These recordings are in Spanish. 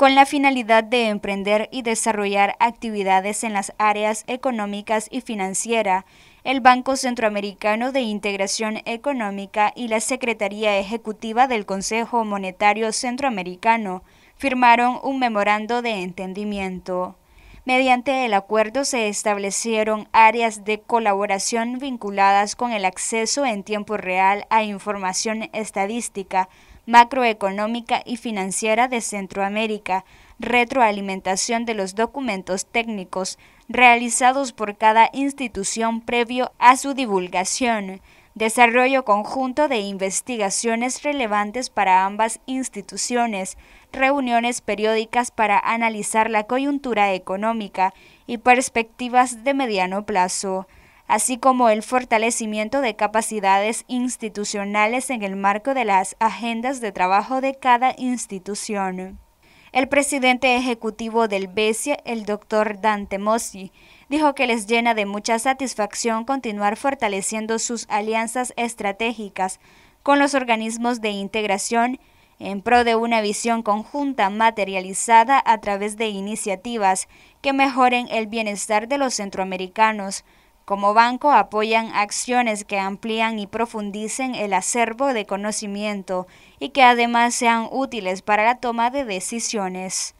con la finalidad de emprender y desarrollar actividades en las áreas económicas y financiera, el Banco Centroamericano de Integración Económica y la Secretaría Ejecutiva del Consejo Monetario Centroamericano firmaron un memorando de entendimiento. Mediante el acuerdo se establecieron áreas de colaboración vinculadas con el acceso en tiempo real a información estadística macroeconómica y financiera de Centroamérica, retroalimentación de los documentos técnicos realizados por cada institución previo a su divulgación, desarrollo conjunto de investigaciones relevantes para ambas instituciones, reuniones periódicas para analizar la coyuntura económica y perspectivas de mediano plazo así como el fortalecimiento de capacidades institucionales en el marco de las agendas de trabajo de cada institución. El presidente ejecutivo del BESIE, el doctor Dante Mossi, dijo que les llena de mucha satisfacción continuar fortaleciendo sus alianzas estratégicas con los organismos de integración en pro de una visión conjunta materializada a través de iniciativas que mejoren el bienestar de los centroamericanos, como banco apoyan acciones que amplían y profundicen el acervo de conocimiento y que además sean útiles para la toma de decisiones.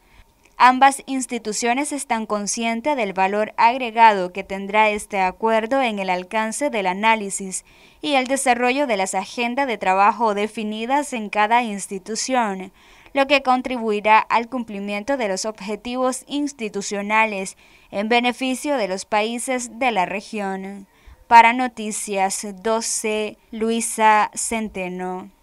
Ambas instituciones están conscientes del valor agregado que tendrá este acuerdo en el alcance del análisis y el desarrollo de las agendas de trabajo definidas en cada institución, lo que contribuirá al cumplimiento de los objetivos institucionales en beneficio de los países de la región. Para Noticias 12, Luisa Centeno.